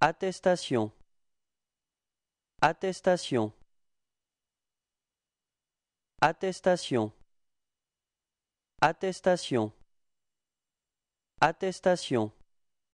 Attestation Attestation Attestation Attestation Attestation